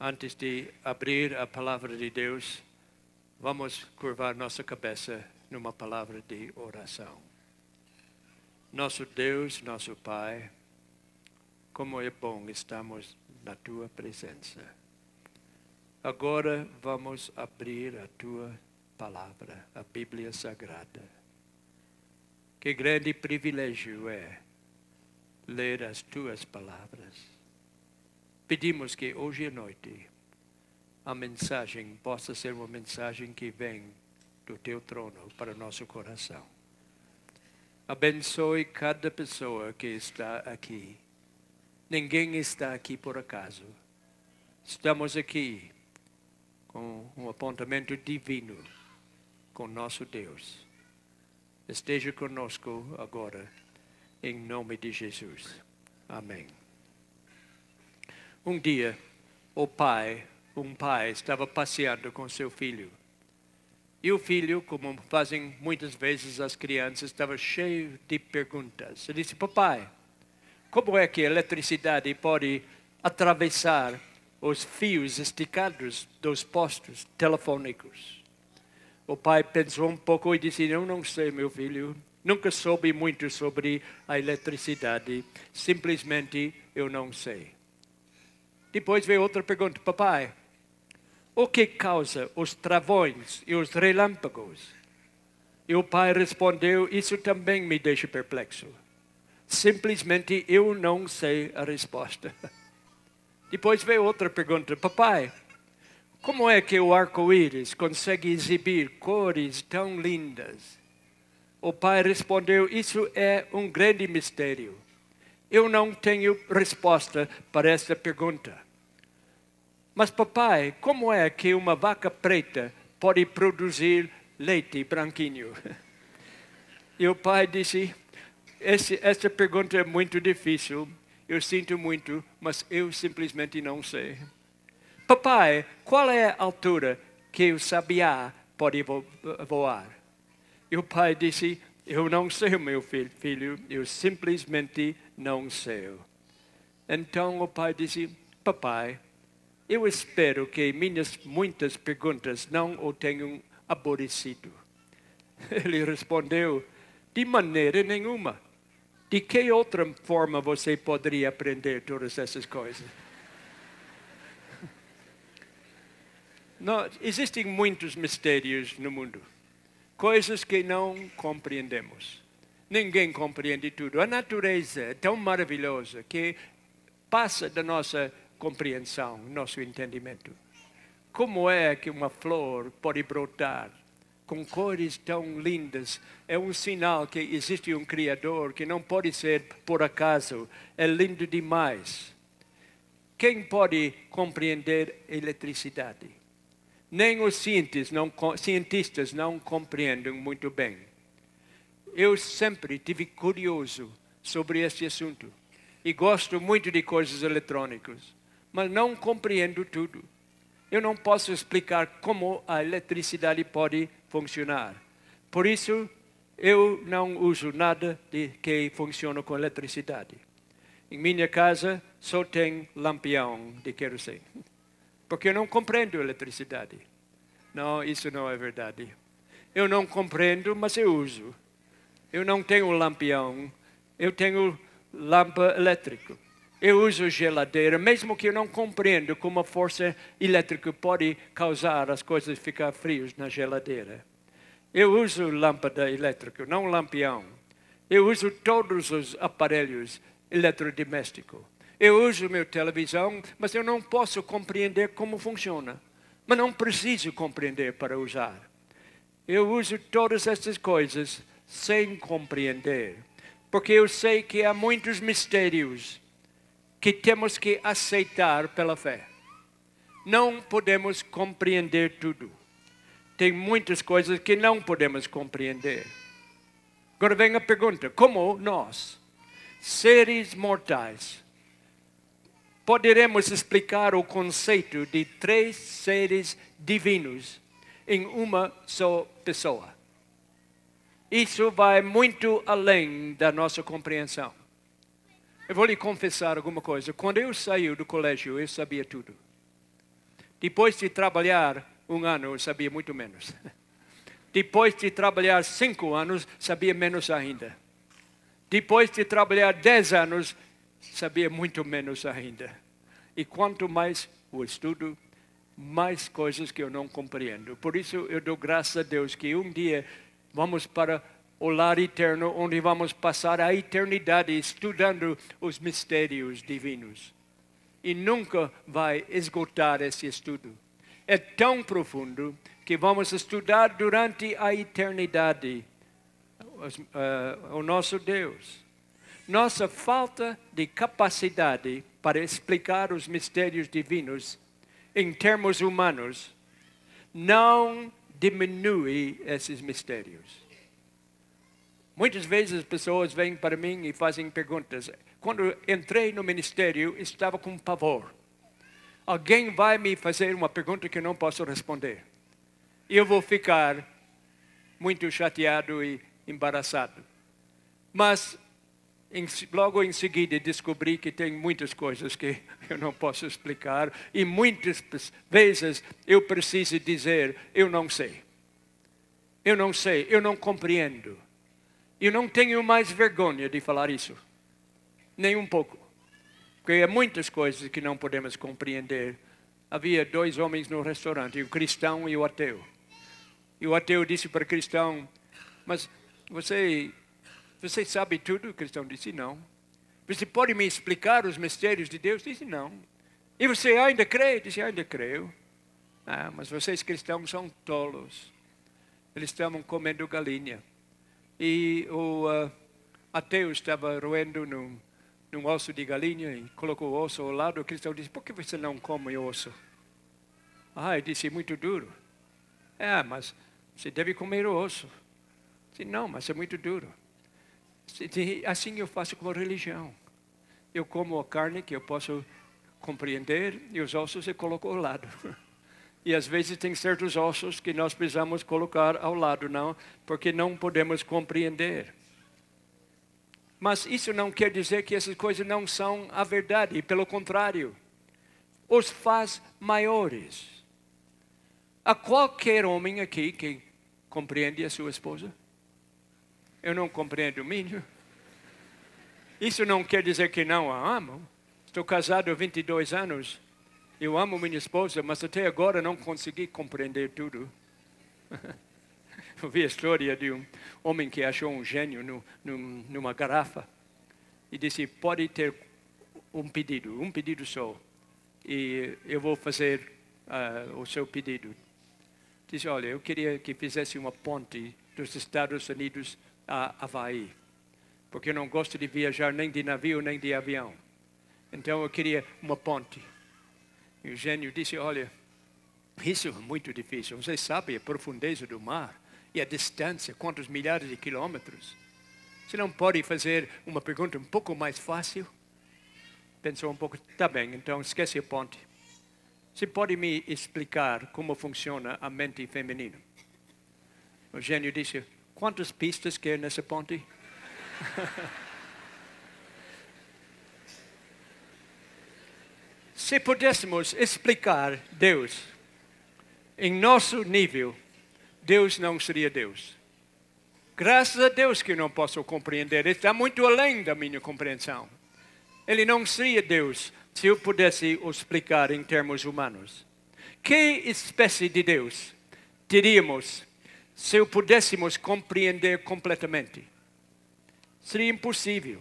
antes de abrir a palavra de Deus, vamos curvar nossa cabeça numa palavra de oração. Nosso Deus, nosso Pai, como é bom estamos na tua presença. Agora vamos abrir a tua palavra, a Bíblia Sagrada. Que grande privilégio é ler as tuas palavras Pedimos que hoje à noite a mensagem possa ser uma mensagem que vem do teu trono para o nosso coração. Abençoe cada pessoa que está aqui. Ninguém está aqui por acaso. Estamos aqui com um apontamento divino com nosso Deus. Esteja conosco agora, em nome de Jesus. Amém. Um dia, o pai, um pai, estava passeando com seu filho. E o filho, como fazem muitas vezes as crianças, estava cheio de perguntas. Ele disse: Papai, como é que a eletricidade pode atravessar os fios esticados dos postos telefônicos? O pai pensou um pouco e disse: Eu não sei, meu filho. Nunca soube muito sobre a eletricidade. Simplesmente eu não sei. Depois veio outra pergunta: Papai, o que causa os travões e os relâmpagos? E o pai respondeu: Isso também me deixa perplexo. Simplesmente eu não sei a resposta. Depois veio outra pergunta: Papai, como é que o arco-íris consegue exibir cores tão lindas? O pai respondeu: Isso é um grande mistério. Eu não tenho resposta para essa pergunta. Mas, papai, como é que uma vaca preta pode produzir leite branquinho? E o pai disse: Essa pergunta é muito difícil, eu sinto muito, mas eu simplesmente não sei. Papai, qual é a altura que o sabiá pode voar? E o pai disse: Eu não sei, meu filho, eu simplesmente não não seu. Então o pai disse: Papai, eu espero que minhas muitas perguntas não o tenham aborrecido. Ele respondeu: De maneira nenhuma. De que outra forma você poderia aprender todas essas coisas? Não, existem muitos mistérios no mundo, coisas que não compreendemos. Ninguém compreende tudo. A natureza é tão maravilhosa que passa da nossa compreensão, nosso entendimento. Como é que uma flor pode brotar com cores tão lindas? É um sinal que existe um Criador que não pode ser por acaso. É lindo demais. Quem pode compreender eletricidade? Nem os cientistas não, cientistas não compreendem muito bem eu sempre tive curioso sobre este assunto e gosto muito de coisas eletrônicas, mas não compreendo tudo. Eu não posso explicar como a eletricidade pode funcionar. Por isso, eu não uso nada de que funciona com eletricidade. Em minha casa só tem lampião de querosene, porque eu não compreendo eletricidade. Não, isso não é verdade. Eu não compreendo, mas eu uso. Eu não tenho lampião, eu tenho lâmpada elétrica. Eu uso geladeira, mesmo que eu não compreenda como a força elétrica pode causar as coisas ficar frias na geladeira. Eu uso lâmpada elétrica, não lampião. Eu uso todos os aparelhos eletrodomésticos. Eu uso meu televisão, mas eu não posso compreender como funciona. Mas não preciso compreender para usar. Eu uso todas essas coisas sem compreender. Porque eu sei que há muitos mistérios que temos que aceitar pela fé. Não podemos compreender tudo. Tem muitas coisas que não podemos compreender. Agora vem a pergunta: como nós, seres mortais, poderemos explicar o conceito de três seres divinos em uma só pessoa? Isso vai muito além da nossa compreensão. Eu vou lhe confessar alguma coisa. Quando eu saí do colégio, eu sabia tudo. Depois de trabalhar um ano, eu sabia muito menos. Depois de trabalhar cinco anos, sabia menos ainda. Depois de trabalhar dez anos, sabia muito menos ainda. E quanto mais o estudo, mais coisas que eu não compreendo. Por isso eu dou graças a Deus que um dia vamos para o lar eterno, onde vamos passar a eternidade estudando os mistérios divinos. E nunca vai esgotar esse estudo. É tão profundo que vamos estudar durante a eternidade uh, o nosso Deus. Nossa falta de capacidade para explicar os mistérios divinos em termos humanos não diminui esses mistérios. Muitas vezes as pessoas vêm para mim e fazem perguntas. Quando entrei no ministério, estava com pavor. Alguém vai me fazer uma pergunta que eu não posso responder. eu vou ficar muito chateado e embaraçado. Mas em, logo em seguida descobri que tem muitas coisas que eu não posso explicar e muitas vezes eu preciso dizer: eu não sei. Eu não sei, eu não compreendo. Eu não tenho mais vergonha de falar isso, nem um pouco, porque há muitas coisas que não podemos compreender. Havia dois homens no restaurante, o cristão e o ateu. E o ateu disse para o cristão: Mas você você sabe tudo? O cristão disse não. Você pode me explicar os mistérios de Deus? Disse não. E você ainda crê? Disse ainda creio. Ah, mas vocês cristãos são tolos. Eles estavam comendo galinha. E o uh, ateu estava roendo num, num osso de galinha e colocou o osso ao lado. O cristão disse: Por que você não come o osso? Ah, ele disse: Muito duro. É, mas você deve comer o osso. Disse: Não, mas é muito duro. Assim eu faço com a religião. Eu como a carne que eu posso compreender e os ossos eu coloco ao lado. E às vezes tem certos ossos que nós precisamos colocar ao lado, não, porque não podemos compreender. Mas isso não quer dizer que essas coisas não são a verdade, pelo contrário, os faz maiores. Há qualquer homem aqui que compreende a sua esposa? eu não compreendo o mínimo. Isso não quer dizer que não a amo. Estou casado há 22 anos. Eu amo minha esposa, mas até agora não consegui compreender tudo. Eu vi a história de um homem que achou um gênio no, numa garrafa e disse: pode ter um pedido, um pedido só, e eu vou fazer uh, o seu pedido. Disse: olha, eu queria que fizesse uma ponte dos Estados Unidos a Havaí, porque eu não gosto de viajar nem de navio nem de avião. Então eu queria uma ponte. E o gênio disse: Olha, isso é muito difícil. Vocês sabem a profundeza do mar e a distância, quantos milhares de quilômetros. Você não pode fazer uma pergunta um pouco mais fácil? Pensou um pouco, tá bem, então esquece a ponte. Você pode me explicar como funciona a mente feminina? O gênio disse, Quantas pistas quer nessa ponte? Se pudéssemos explicar Deus em nosso nível, Deus não seria Deus. Graças a Deus que não posso compreender. Ele está muito além da minha compreensão. Ele não seria Deus se eu pudesse o explicar em termos humanos. Que espécie de Deus teríamos se o pudéssemos compreender completamente. Seria impossível.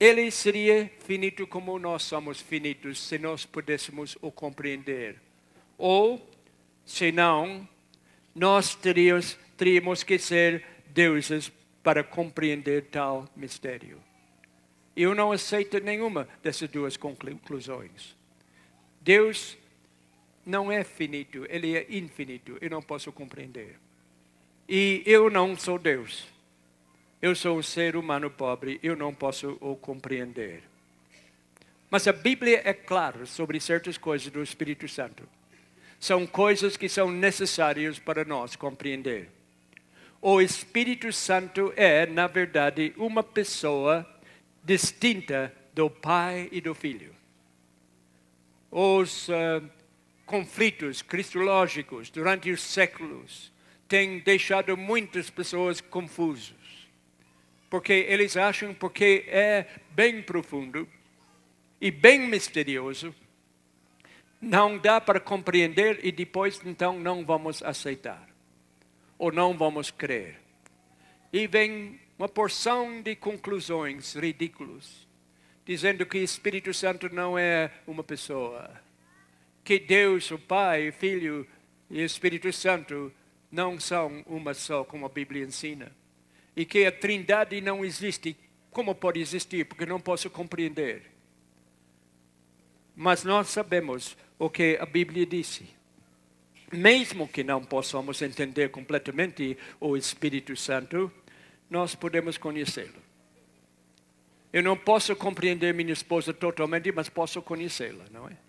Ele seria finito como nós somos finitos, se nós pudéssemos o compreender. Ou, se não, nós teríamos, teríamos que ser deuses para compreender tal mistério. Eu não aceito nenhuma dessas duas conclusões. Deus não é finito, ele é infinito. Eu não posso compreender. E eu não sou Deus. Eu sou um ser humano pobre, eu não posso o compreender. Mas a Bíblia é clara sobre certas coisas do Espírito Santo. São coisas que são necessárias para nós compreender. O Espírito Santo é, na verdade, uma pessoa distinta do Pai e do Filho. Os uh, conflitos cristológicos durante os séculos têm deixado muitas pessoas confusas. Porque eles acham porque é bem profundo e bem misterioso, não dá para compreender e depois então não vamos aceitar ou não vamos crer. E vem uma porção de conclusões ridículas, dizendo que o Espírito Santo não é uma pessoa, que Deus, o Pai, o Filho e o Espírito Santo não são uma só, como a Bíblia ensina. E que a Trindade não existe. Como pode existir? Porque não posso compreender. Mas nós sabemos o que a Bíblia disse. Mesmo que não possamos entender completamente o Espírito Santo, nós podemos conhecê-lo. Eu não posso compreender minha esposa totalmente, mas posso conhecê-la, não é?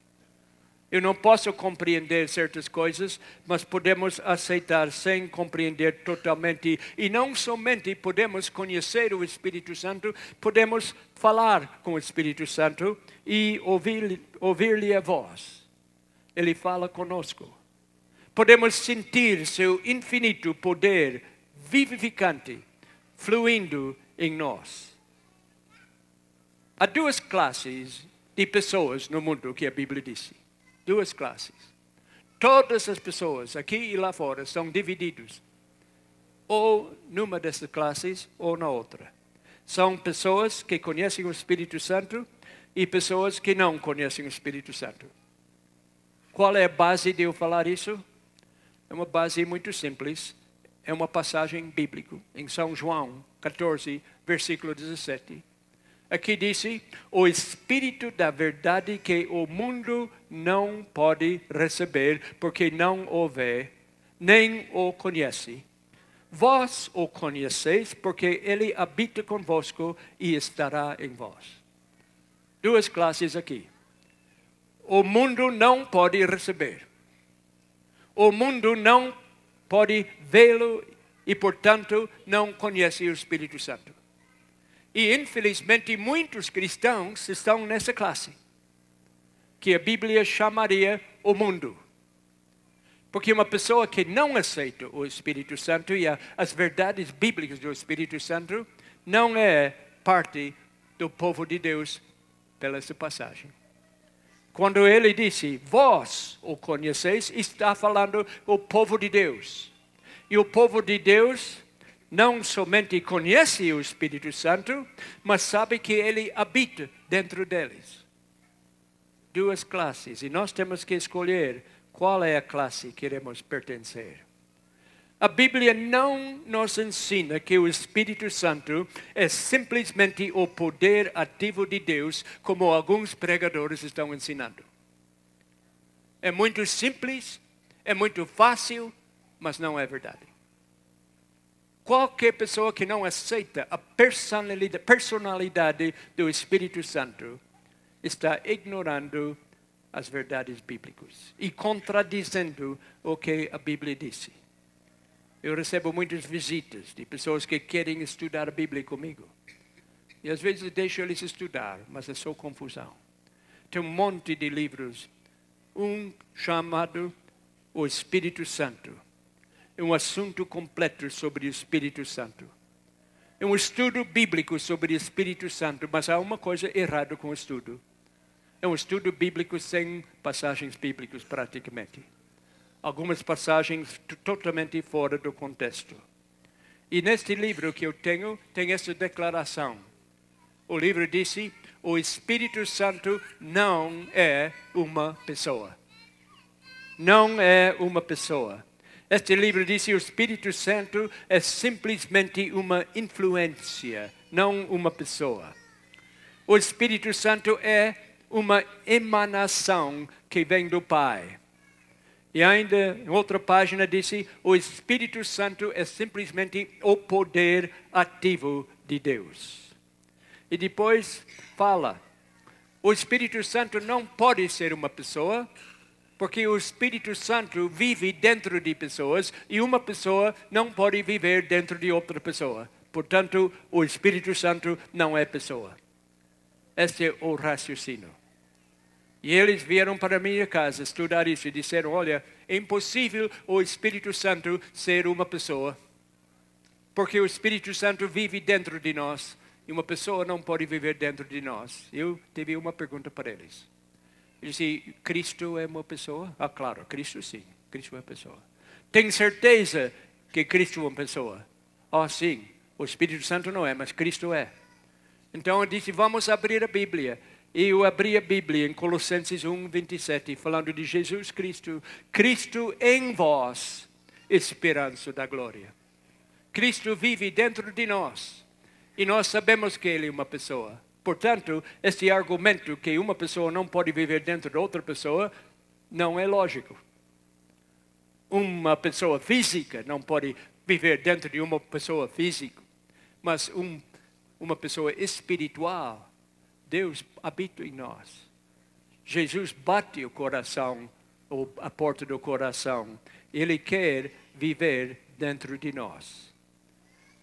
Eu não posso compreender certas coisas, mas podemos aceitar sem compreender totalmente. E não somente podemos conhecer o Espírito Santo, podemos falar com o Espírito Santo e ouvir-lhe ouvir a voz. Ele fala conosco. Podemos sentir seu infinito poder vivificante fluindo em nós. Há duas classes de pessoas no mundo que a Bíblia disse duas classes. Todas as pessoas, aqui e lá fora, são divididos ou numa dessas classes ou na outra. São pessoas que conhecem o Espírito Santo e pessoas que não conhecem o Espírito Santo. Qual é a base de eu falar isso? É uma base muito simples. É uma passagem bíblica em São João 14, versículo 17. Aqui disse: o Espírito da verdade que o mundo não pode receber, porque não o vê, nem o conhece. Vós o conheceis, porque ele habita convosco e estará em vós. Duas classes aqui. O mundo não pode receber. O mundo não pode vê-lo e, portanto, não conhece o Espírito Santo. E infelizmente muitos cristãos estão nessa classe, que a Bíblia chamaria o mundo. Porque uma pessoa que não aceita o Espírito Santo e as verdades bíblicas do Espírito Santo não é parte do povo de Deus pela essa passagem. Quando ele disse, vós o conheceis, está falando o povo de Deus. E o povo de Deus não somente conhece o Espírito Santo, mas sabe que ele habita dentro deles. Duas classes, e nós temos que escolher qual é a classe que queremos pertencer. A Bíblia não nos ensina que o Espírito Santo é simplesmente o poder ativo de Deus, como alguns pregadores estão ensinando. É muito simples, é muito fácil, mas não é verdade qualquer pessoa que não aceita a personalidade, personalidade do Espírito Santo está ignorando as verdades bíblicas e contradizendo o que a Bíblia disse. Eu recebo muitas visitas de pessoas que querem estudar a Bíblia comigo. E às vezes deixo eles estudar, mas é só confusão. Tem um monte de livros. Um chamado O Espírito Santo é um assunto completo sobre o Espírito Santo. É um estudo bíblico sobre o Espírito Santo, mas há uma coisa errada com o estudo. É um estudo bíblico sem passagens bíblicas, praticamente. Algumas passagens totalmente fora do contexto. E neste livro que eu tenho, tem essa declaração. O livro disse: o Espírito Santo não é uma pessoa. Não é uma pessoa. Este livro diz que o Espírito Santo é simplesmente uma influência, não uma pessoa. O Espírito Santo é uma emanação que vem do Pai. E ainda, em outra página, disse: o Espírito Santo é simplesmente o poder ativo de Deus. E depois fala: o Espírito Santo não pode ser uma pessoa, porque o Espírito Santo vive dentro de pessoas e uma pessoa não pode viver dentro de outra pessoa. Portanto, o Espírito Santo não é pessoa. Este é o raciocínio. E eles vieram para a minha casa estudar isso e disseram: Olha, é impossível o Espírito Santo ser uma pessoa, porque o Espírito Santo vive dentro de nós e uma pessoa não pode viver dentro de nós. Eu tive uma pergunta para eles. Ele disse, Cristo é uma pessoa? Ah, claro, Cristo sim, Cristo é uma pessoa. Tem certeza que Cristo é uma pessoa? Ah, sim, o Espírito Santo não é, mas Cristo é. Então eu disse, vamos abrir a Bíblia. E eu abri a Bíblia em Colossenses 1, 27, falando de Jesus Cristo. Cristo em vós, esperança da glória. Cristo vive dentro de nós. E nós sabemos que Ele é uma pessoa. Portanto, este argumento que uma pessoa não pode viver dentro de outra pessoa não é lógico. Uma pessoa física não pode viver dentro de uma pessoa física, mas um, uma pessoa espiritual, Deus habita em nós. Jesus bate o coração, ou a porta do coração. Ele quer viver dentro de nós.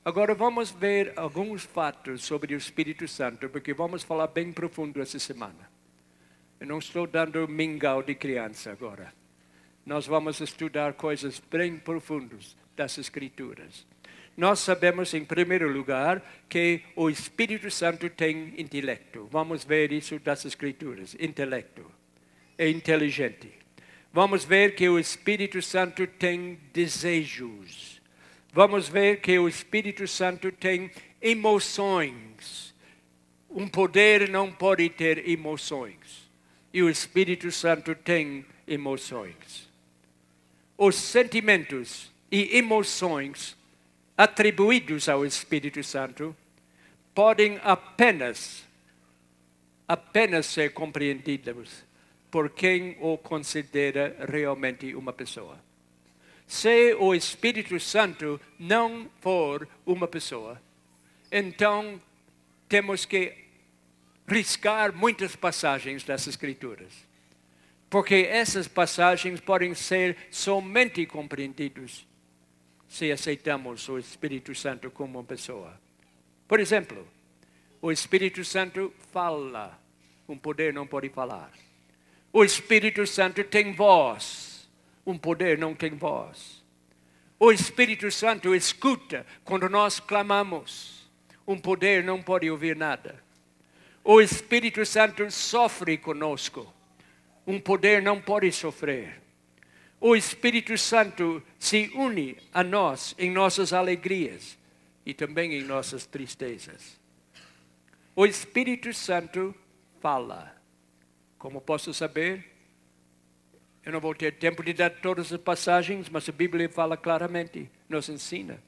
Agora vamos ver alguns fatos sobre o Espírito Santo, porque vamos falar bem profundo essa semana. Eu não estou dando mingau de criança agora. Nós vamos estudar coisas bem profundas das Escrituras. Nós sabemos, em primeiro lugar, que o Espírito Santo tem intelecto. Vamos ver isso das Escrituras: intelecto. É inteligente. Vamos ver que o Espírito Santo tem desejos vamos ver que o Espírito Santo tem emoções. Um poder não pode ter emoções. E o Espírito Santo tem emoções. Os sentimentos e emoções atribuídos ao Espírito Santo podem apenas apenas ser compreendidos por quem o considera realmente uma pessoa. Se o Espírito Santo não for uma pessoa, então temos que riscar muitas passagens das Escrituras. Porque essas passagens podem ser somente compreendidas se aceitamos o Espírito Santo como uma pessoa. Por exemplo, o Espírito Santo fala, um poder não pode falar. O Espírito Santo tem voz um poder não tem voz. O Espírito Santo escuta quando nós clamamos. Um poder não pode ouvir nada. O Espírito Santo sofre conosco. Um poder não pode sofrer. O Espírito Santo se une a nós em nossas alegrias e também em nossas tristezas. O Espírito Santo fala. Como posso saber? Eu não vou ter tempo de dar todas as passagens, mas a Bíblia fala claramente, nos ensina.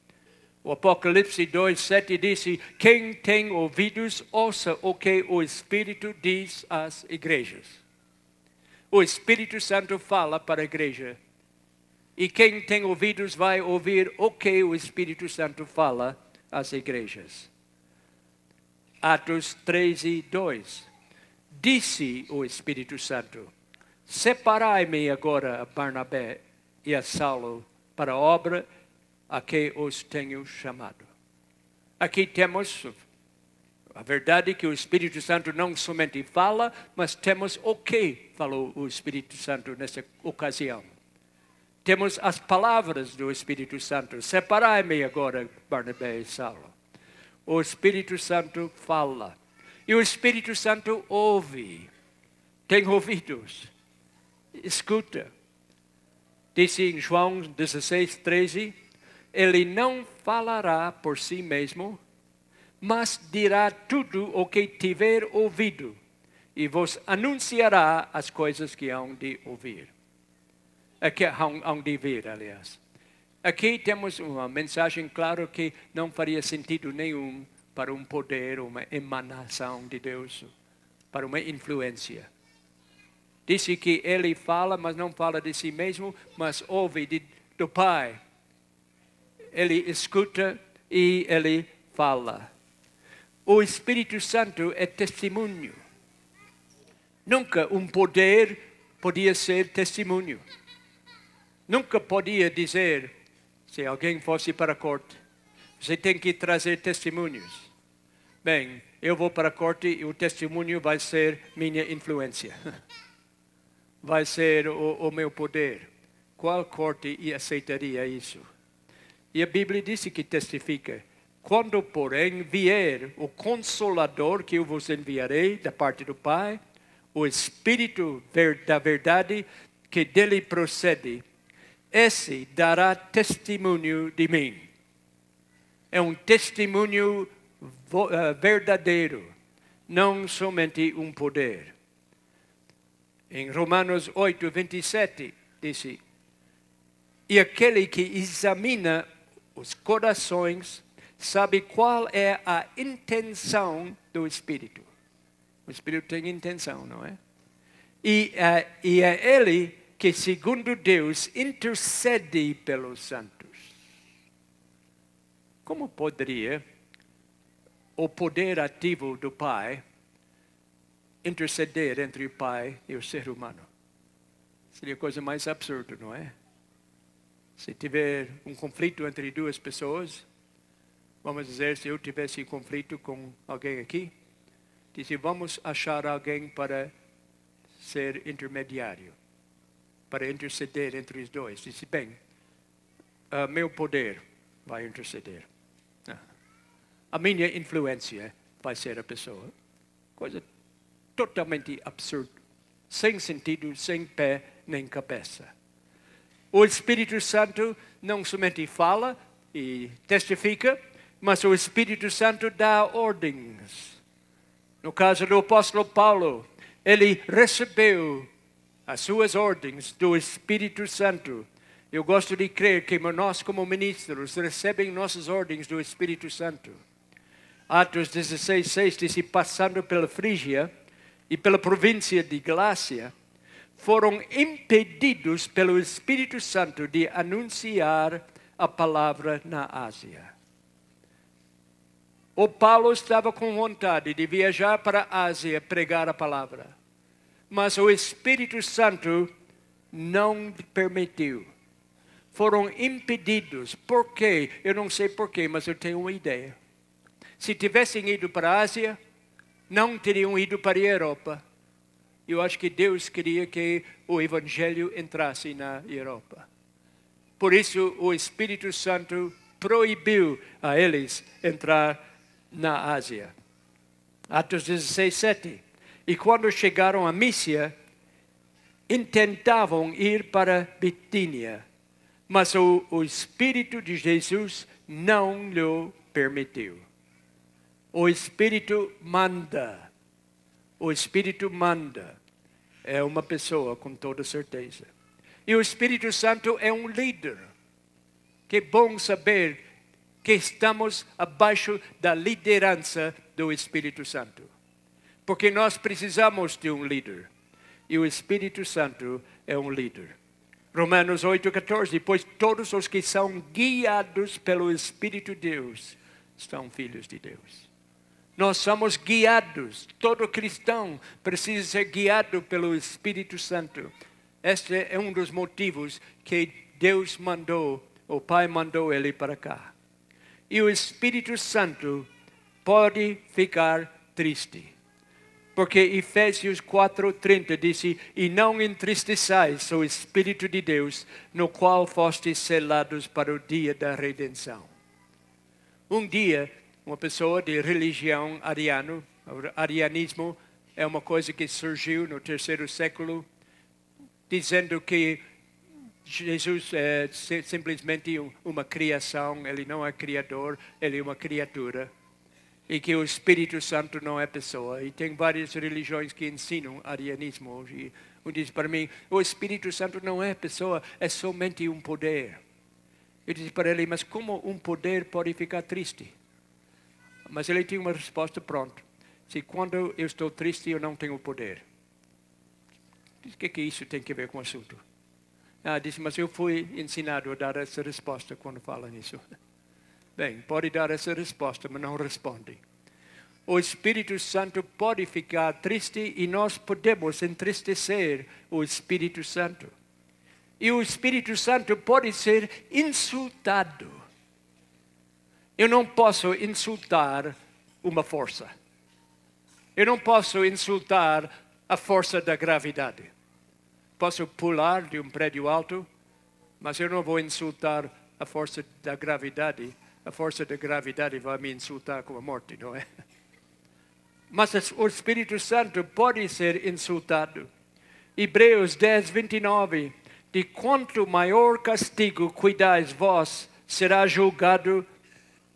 O Apocalipse 2, 7 diz: Quem tem ouvidos, ouça o que o Espírito diz às igrejas. O Espírito Santo fala para a igreja. E quem tem ouvidos vai ouvir o que o Espírito Santo fala às igrejas. Atos 13, 2. Disse o Espírito Santo. Separai-me agora Barnabé e a Saulo para a obra a que os tenho chamado. Aqui temos a verdade que o Espírito Santo não somente fala, mas temos o que falou o Espírito Santo nessa ocasião. Temos as palavras do Espírito Santo. Separai-me agora, Barnabé e Saulo. O Espírito Santo fala. E o Espírito Santo ouve. Tem ouvidos. Escuta, disse em João 16, 13: Ele não falará por si mesmo, mas dirá tudo o que tiver ouvido, e vos anunciará as coisas que hão de ouvir. Aqui, é hão, de vir, aliás. Aqui temos uma mensagem, clara que não faria sentido nenhum para um poder, uma emanação de Deus, para uma influência. Disse que ele fala, mas não fala de si mesmo, mas ouve de, do Pai. Ele escuta e ele fala. O Espírito Santo é testemunho. Nunca um poder podia ser testemunho. Nunca podia dizer, se alguém fosse para a corte, você tem que trazer testemunhos. Bem, eu vou para a corte e o testemunho vai ser minha influência. vai ser o, o meu poder. Qual corte aceitaria isso? E a Bíblia disse que testifica: quando, porém, vier o Consolador que eu vos enviarei da parte do Pai, o Espírito da verdade que dele procede, esse dará testemunho de mim. É um testemunho eh, verdadeiro, não somente um poder. Em Romanos 8, 27, disse: E aquele que examina os corações sabe qual é a intenção do Espírito. O Espírito tem intenção, não é? E, uh, e é ele que, segundo Deus, intercede pelos santos. Como poderia o poder ativo do Pai interceder entre o Pai e o ser humano. Seria a coisa mais absurda, não é? Se tiver um conflito entre duas pessoas, vamos dizer, se eu tivesse conflito com alguém aqui, disse, vamos achar alguém para ser intermediário, para interceder entre os dois. Disse, bem, uh, meu poder vai interceder. Ah. A minha influência vai ser a pessoa. Coisa totalmente absurdo, sem sentido, sem pé nem cabeça. O Espírito Santo não somente fala e testifica, mas o Espírito Santo dá ordens. No caso do apóstolo Paulo, ele recebeu as suas ordens do Espírito Santo. Eu gosto de crer que nós, como ministros, recebemos nossas ordens do Espírito Santo. Atos 16, 6 diz: passando pela Frígia, e pela província de Galácia, foram impedidos pelo Espírito Santo de anunciar a palavra na Ásia. O Paulo estava com vontade de viajar para a Ásia pregar a palavra, mas o Espírito Santo não permitiu. Foram impedidos. Por quê? Eu não sei porquê, mas eu tenho uma ideia. Se tivessem ido para a Ásia, não teriam ido para a Europa. Eu acho que Deus queria que o Evangelho entrasse na Europa. Por isso, o Espírito Santo proibiu a eles entrar na Ásia. Atos 16, 7. E quando chegaram a Mícia, intentavam ir para Bitínia, mas o, o Espírito de Jesus não lhe permitiu. O Espírito manda. O Espírito manda. É uma pessoa, com toda certeza. E o Espírito Santo é um líder. Que bom saber que estamos abaixo da liderança do Espírito Santo. Porque nós precisamos de um líder. E o Espírito Santo é um líder. Romanos 8,14. Pois todos os que são guiados pelo Espírito de Deus são filhos de Deus. Nós somos guiados, todo cristão precisa ser guiado pelo Espírito Santo. Este é um dos motivos que Deus mandou, o Pai mandou ele para cá. E o Espírito Santo pode ficar triste. Porque Efésios 4:30 disse: "E não entristeçais o espírito de Deus, no qual fostes selados para o dia da redenção." Um dia uma pessoa de religião ariano. O arianismo é uma coisa que surgiu no terceiro século, dizendo que Jesus é simplesmente uma criação, ele não é criador, ele é uma criatura. E que o Espírito Santo não é pessoa. E tem várias religiões que ensinam arianismo hoje. Um diz para mim: o Espírito Santo não é pessoa, é somente um poder. Eu disse para ele: mas como um poder pode ficar triste? Mas ele tinha uma resposta pronta. Se quando eu estou triste, eu não tenho poder. Diz, o que, que isso tem a ver com o assunto? Ah, disse, mas eu fui ensinado a dar essa resposta quando fala nisso. Bem, pode dar essa resposta, mas não responde. O Espírito Santo pode ficar triste e nós podemos entristecer o Espírito Santo. E o Espírito Santo pode ser insultado eu não posso insultar uma força. Eu não posso insultar a força da gravidade. Posso pular de um prédio alto, mas eu não vou insultar a força da gravidade. A força da gravidade vai me insultar com a morte, não é? Mas o Espírito Santo pode ser insultado. Hebreus 10, 29. De quanto maior castigo cuidais vós, será julgado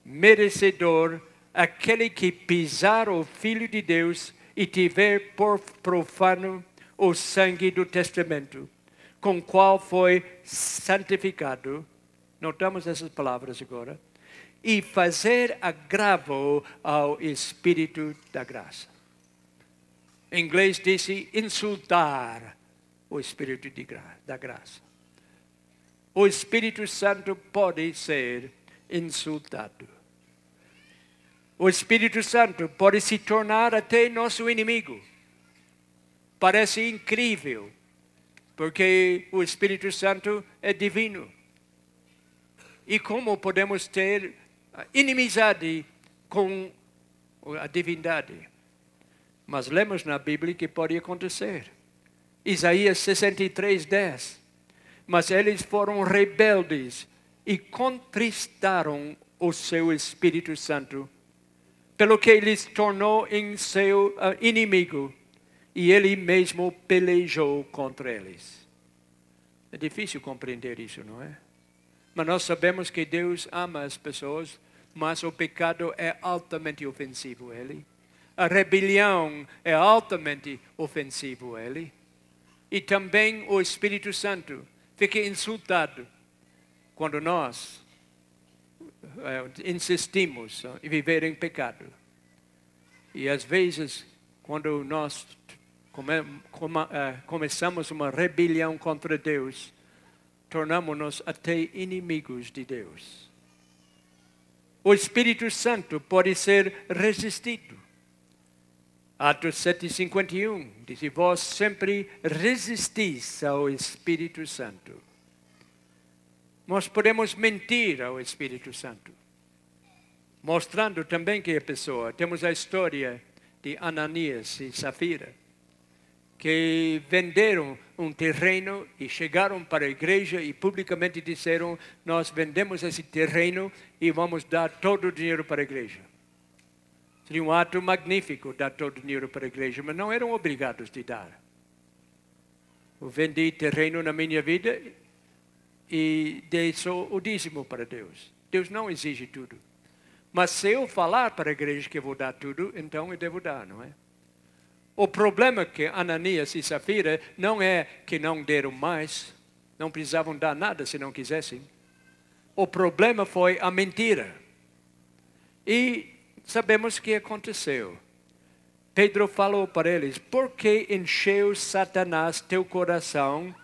merecedor aquele que pisar o Filho de Deus e tiver por profano o sangue do testamento, com qual foi santificado. Notamos essas palavras agora. E fazer agravo ao Espírito da graça. Em inglês disse insultar o Espírito gra da graça. O Espírito Santo pode ser insultado. O Espírito Santo pode se tornar até nosso inimigo. Parece incrível, porque o Espírito Santo é divino. E como podemos ter inimizade com a divindade? Mas lemos na Bíblia que pode acontecer. Isaías 63, 10. Mas eles foram rebeldes e contristaram o seu Espírito Santo, pelo que lhes tornou em seu ah, inimigo, e ele mesmo pelejou contra eles. É difícil compreender isso, não é? Mas nós sabemos que Deus ama as pessoas, mas o pecado é altamente ofensivo a Ele. A rebelião é altamente ofensivo a Ele. E também o Espírito Santo fica insultado quando nós é, insistimos em viver em pecado. E às vezes, quando nós come, come, é, começamos uma rebelião contra Deus, tornamos-nos até inimigos de Deus. O Espírito Santo pode ser resistido. Atos 7,51 diz: Vós sempre resistis ao Espírito Santo nós podemos mentir ao Espírito Santo, mostrando também que a é pessoa. Temos a história de Ananias e Safira, que venderam um terreno e chegaram para a igreja e publicamente disseram: Nós vendemos esse terreno e vamos dar todo o dinheiro para a igreja. Seria um ato magnífico dar todo o dinheiro para a igreja, mas não eram obrigados de dar. Eu vendi terreno na minha vida e só o dízimo para Deus. Deus não exige tudo. Mas se eu falar para a igreja que eu vou dar tudo, então eu devo dar, não é? O problema é que Ananias e Safira não é que não deram mais, não precisavam dar nada se não quisessem. O problema foi a mentira. E sabemos o que aconteceu. Pedro falou para eles: Por que encheu Satanás teu coração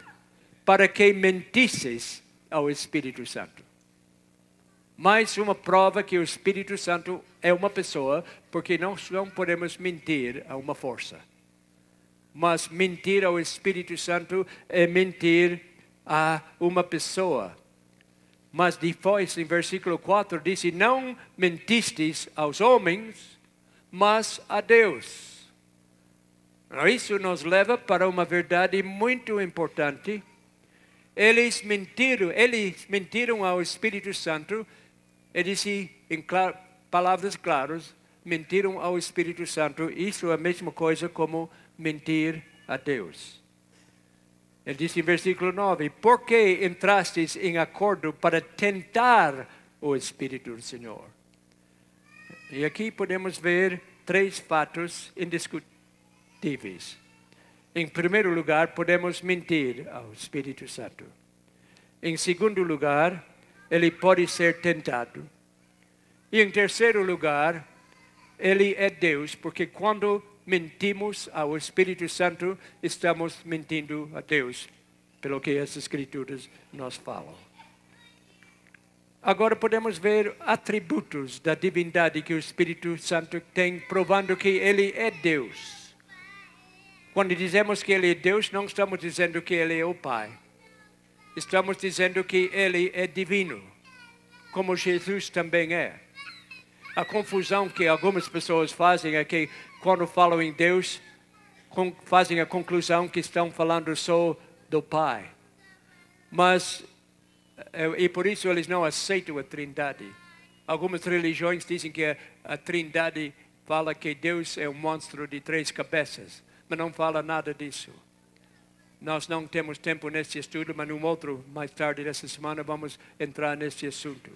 para que mentisses ao Espírito Santo. Mais uma prova que o Espírito Santo é uma pessoa, porque nós não podemos mentir a uma força. Mas mentir ao Espírito Santo é mentir a uma pessoa. Mas depois, em versículo 4, diz: Não mentistes aos homens, mas a Deus. Isso nos leva para uma verdade muito importante eles mentiram, eles mentiram ao Espírito Santo. Ele disse em palavras claras, mentiram ao Espírito Santo. Isso é a mesma coisa como mentir a Deus. Ele disse em versículo 9: Por que entrastes em acordo para tentar o Espírito do Senhor? E aqui podemos ver três fatos indiscutíveis. Em primeiro lugar, podemos mentir ao Espírito Santo. Em segundo lugar, ele pode ser tentado. E em terceiro lugar, ele é Deus, porque quando mentimos ao Espírito Santo, estamos mentindo a Deus, pelo que as Escrituras nos falam. Agora podemos ver atributos da divindade que o Espírito Santo tem, provando que ele é Deus. Quando dizemos que Ele é Deus, não estamos dizendo que Ele é o Pai. Estamos dizendo que Ele é divino, como Jesus também é. A confusão que algumas pessoas fazem é que, quando falam em Deus, fazem a conclusão que estão falando só do Pai. Mas, é, e por isso eles não aceitam a Trindade. Algumas religiões dizem que a Trindade fala que Deus é um monstro de três cabeças mas não fala nada disso. Nós não temos tempo neste estudo, mas num outro, mais tarde dessa semana, vamos entrar neste assunto.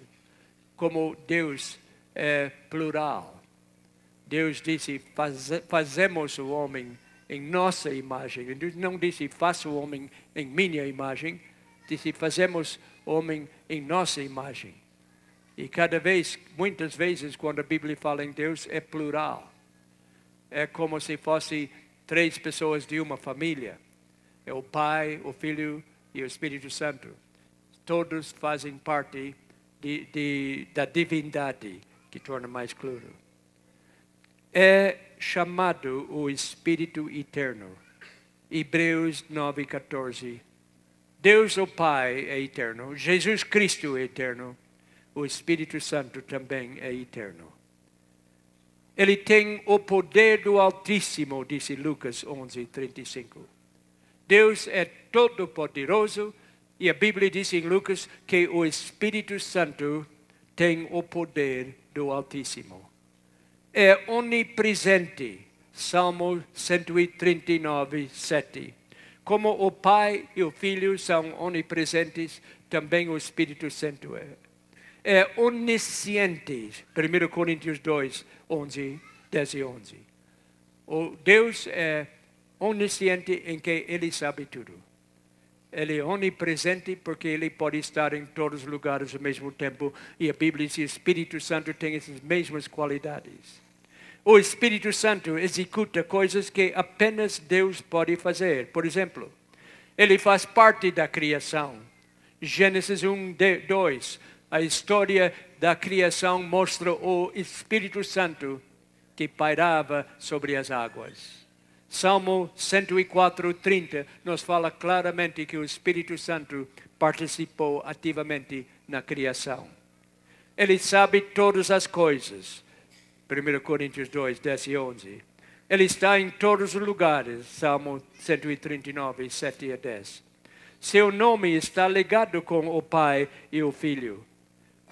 Como Deus é plural. Deus disse: faz, fazemos o homem em nossa imagem. Deus não disse: faça o homem em minha imagem. Disse: fazemos o homem em nossa imagem. E cada vez, muitas vezes, quando a Bíblia fala em Deus, é plural. É como se fosse três pessoas de uma família. É o Pai, o Filho e o Espírito Santo. Todos fazem parte de, de, da divindade, que torna mais claro. É chamado o Espírito Eterno. Hebreus 9, 14. Deus, o Pai, é eterno. Jesus Cristo é eterno. O Espírito Santo também é eterno. Ele tem o poder do Altíssimo, disse Lucas 11, 35. Deus é todo-poderoso e a Bíblia diz em Lucas que o Espírito Santo tem o poder do Altíssimo. É onipresente, Salmo 139, 7. Como o Pai e o Filho são onipresentes, também o Espírito Santo é é onisciente. 1 Coríntios 2, 11, 10 e 11. O Deus é onisciente em que Ele sabe tudo. Ele é onipresente porque Ele pode estar em todos os lugares ao mesmo tempo. E a Bíblia diz que o Espírito Santo tem essas mesmas qualidades. O Espírito Santo executa coisas que apenas Deus pode fazer. Por exemplo, ele faz parte da criação. Gênesis 1, 2 a história da criação mostra o Espírito Santo que pairava sobre as águas. Salmo 104, 30 nos fala claramente que o Espírito Santo participou ativamente na criação. Ele sabe todas as coisas. 1 Coríntios 2, 10 e 11. Ele está em todos os lugares. Salmo 139, 7 e 10. Seu nome está ligado com o Pai e o Filho.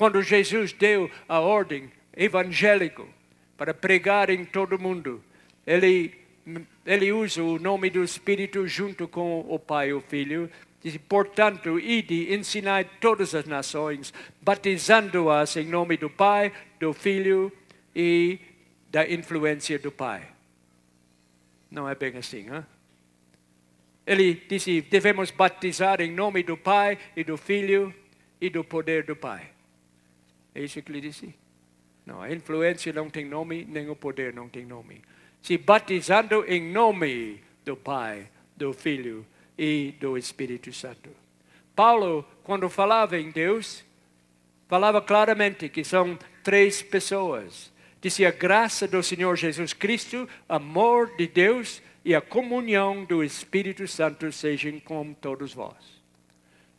Quando Jesus deu a ordem evangélico para pregar em todo o mundo, ele, ele usa o nome do Espírito junto com o Pai e o Filho. E, portanto, ide ensinar todas as nações, batizando-as em nome do Pai, do Filho e da influência do Pai. Não é bem assim, hein? Ele disse: devemos batizar em nome do Pai e do Filho e do poder do Pai. É isso que ele disse. Não, a influência não tem nome, nem o poder não tem nome. Se batizando em nome do Pai, do Filho e do Espírito Santo. Paulo, quando falava em Deus, falava claramente que são três pessoas. Disse a graça do Senhor Jesus Cristo, amor de Deus e a comunhão do Espírito Santo sejam com todos vós.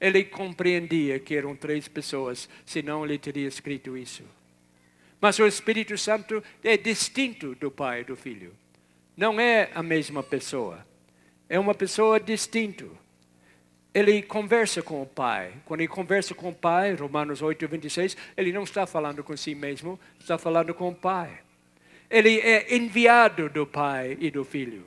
Ele compreendia que eram três pessoas, senão ele teria escrito isso. Mas o Espírito Santo é distinto do Pai e do Filho. Não é a mesma pessoa. É uma pessoa distinta. Ele conversa com o Pai. Quando ele conversa com o Pai, Romanos 8, 26, ele não está falando com si mesmo, está falando com o Pai. Ele é enviado do Pai e do Filho.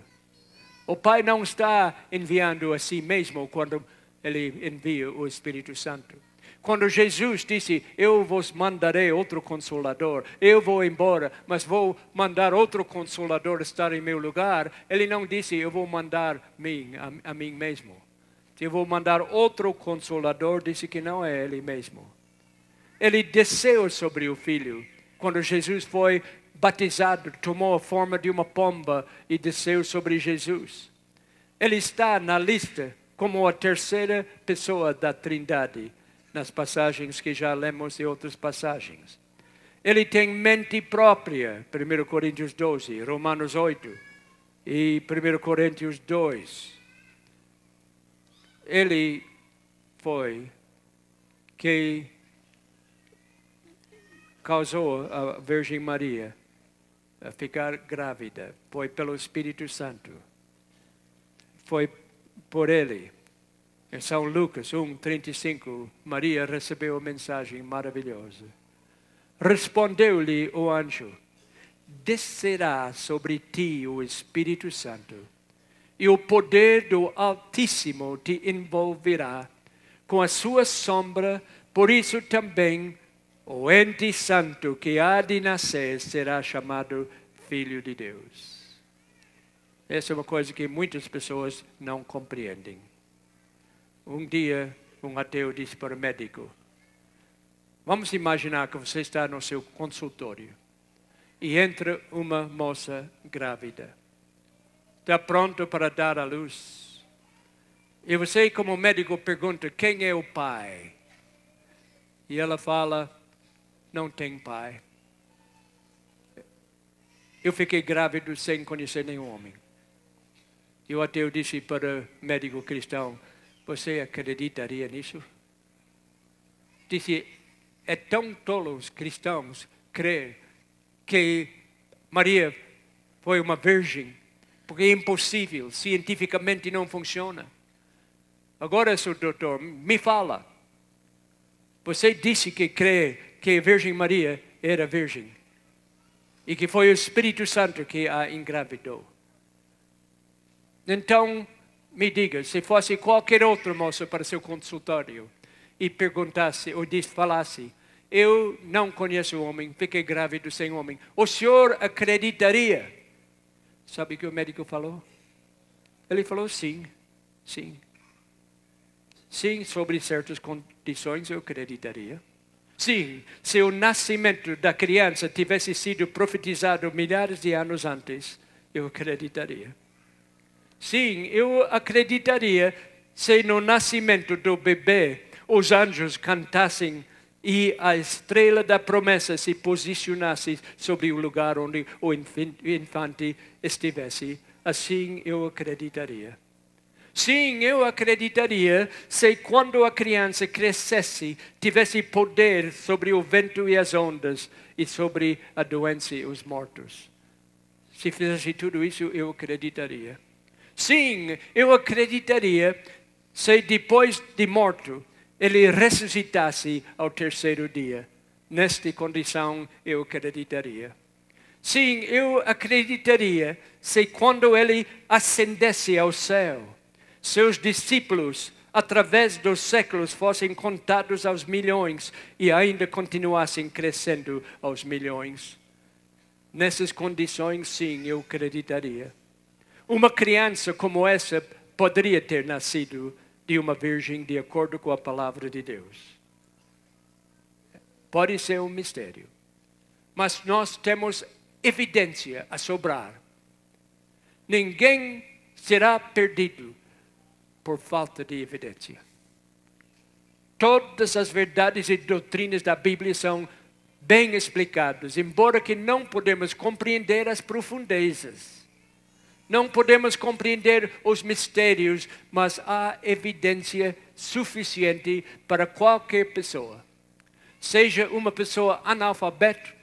O Pai não está enviando a si mesmo quando ele envia o Espírito Santo. Quando Jesus disse, Eu vos mandarei outro consolador, eu vou embora, mas vou mandar outro consolador estar em meu lugar, ele não disse, Eu vou mandar mim, a, a mim mesmo. Eu vou mandar outro consolador, disse que não é ele mesmo. Ele desceu sobre o filho. Quando Jesus foi batizado, tomou a forma de uma pomba e desceu sobre Jesus. Ele está na lista como a terceira pessoa da Trindade, nas passagens que já lemos e outras passagens. Ele tem mente própria, 1 Coríntios 12, Romanos 8 e 1 Coríntios 2. Ele foi que causou a Virgem Maria a ficar grávida. Foi pelo Espírito Santo. Foi por ele. Em São Lucas 1:35, Maria recebeu a mensagem maravilhosa. Respondeu-lhe o anjo: Descerá sobre ti o Espírito Santo, e o poder do Altíssimo te envolverá com a sua sombra, por isso também o ente santo que há de nascer será chamado Filho de Deus. Essa é uma coisa que muitas pessoas não compreendem. Um dia, um ateu disse para o médico: Vamos imaginar que você está no seu consultório e entra uma moça grávida. Está pronto para dar à luz. E você, como médico, pergunta: Quem é o pai? E ela fala: Não tem pai. Eu fiquei grávido sem conhecer nenhum homem. Eu até eu disse para o médico cristão, você acreditaria nisso? Disse, é tão tolo os cristãos crer que Maria foi uma virgem, porque é impossível, cientificamente não funciona. Agora, seu doutor, me fala. Você disse que crê que a Virgem Maria era virgem e que foi o Espírito Santo que a engravidou. Então, me diga, se fosse qualquer outro moço para seu consultório e perguntasse ou falasse, eu não conheço o homem, fiquei grávido sem homem, o senhor acreditaria? Sabe o que o médico falou? Ele falou sim, sim. Sim, sobre certas condições eu acreditaria. Sim, se o nascimento da criança tivesse sido profetizado milhares de anos antes, eu acreditaria. Sim, eu acreditaria se no nascimento do bebê os anjos cantassem e a estrela da promessa se posicionasse sobre o lugar onde o infante estivesse. Assim eu acreditaria. Sim, eu acreditaria se quando a criança crescesse, tivesse poder sobre o vento e as ondas e sobre a doença e os mortos. Se fizesse tudo isso, eu acreditaria. Sim, eu acreditaria se depois de morto ele ressuscitasse ao terceiro dia. Nesta condição eu acreditaria. Sim, eu acreditaria se quando ele ascendesse ao céu, seus discípulos, através dos séculos, fossem contados aos milhões e ainda continuassem crescendo aos milhões. Nessas condições, sim, eu acreditaria. Uma criança como essa poderia ter nascido de uma virgem de acordo com a palavra de Deus. Pode ser um mistério. Mas nós temos evidência a sobrar. Ninguém será perdido por falta de evidência. Todas as verdades e doutrinas da Bíblia são bem explicadas, embora que não podemos compreender as profundezas não podemos compreender os mistérios, mas há evidência suficiente para qualquer pessoa, seja uma pessoa analfabeta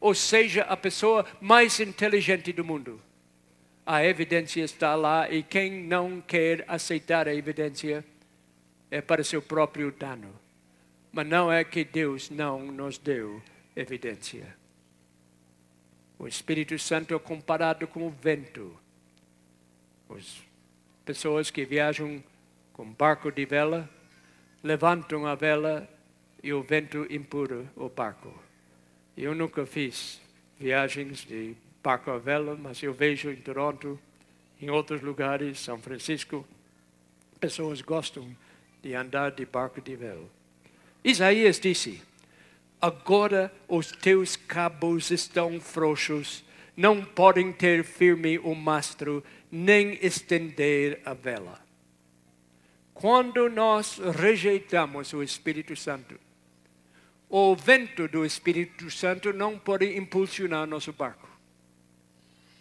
ou seja a pessoa mais inteligente do mundo. A evidência está lá e quem não quer aceitar a evidência é para seu próprio dano. Mas não é que Deus não nos deu evidência. O Espírito Santo é comparado com o vento as pessoas que viajam com barco de vela levantam a vela e o vento impura o barco. Eu nunca fiz viagens de barco a vela, mas eu vejo em Toronto, em outros lugares, São Francisco, pessoas gostam de andar de barco de vela. Isaías disse: Agora os teus cabos estão frouxos, não podem ter firme o mastro nem estender a vela. Quando nós rejeitamos o Espírito Santo, o vento do Espírito Santo não pode impulsionar nosso barco.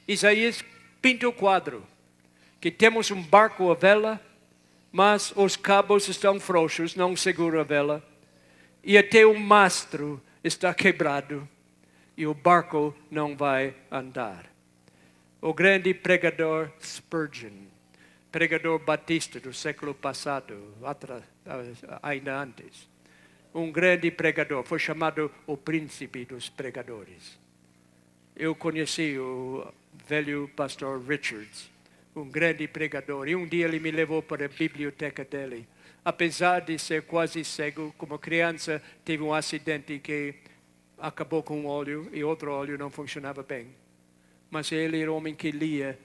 Isaías pinta o quadro que temos um barco à vela, mas os cabos estão frouxos, não segura a vela, e até o mastro está quebrado e o barco não vai andar o grande pregador Spurgeon, pregador batista do século passado, ainda antes. Um grande pregador, foi chamado o príncipe dos pregadores. Eu conheci o velho pastor Richards, um grande pregador, e um dia ele me levou para a biblioteca dele. Apesar de ser quase cego, como criança, teve um acidente que acabou com um olho e outro olho não funcionava bem mas ele era um homem que lia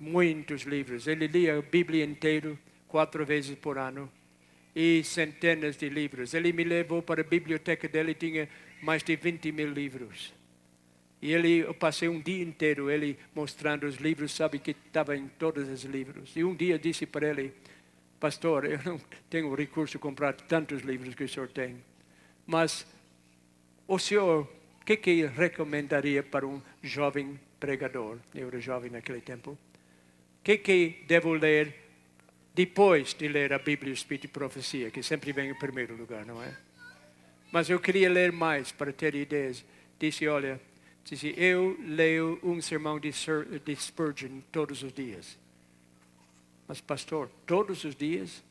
muitos livros. Ele lia a Bíblia inteira quatro vezes por ano e centenas de livros. Ele me levou para a biblioteca dele, tinha mais de 20 mil livros. E ele, eu passei um dia inteiro ele mostrando os livros, sabe que estava em todos os livros. E um dia disse para ele, pastor, eu não tenho recurso de comprar tantos livros que o senhor tem, mas o senhor, o que, que recomendaria para um jovem pregador, eu era jovem naquele tempo, o que, que devo ler depois de ler a Bíblia, o Espírito e Profecia, que sempre vem em primeiro lugar, não é? Mas eu queria ler mais para ter ideias. Disse, olha, disse, eu leio um sermão de, Sir, de Spurgeon todos os dias. Mas pastor, todos os dias?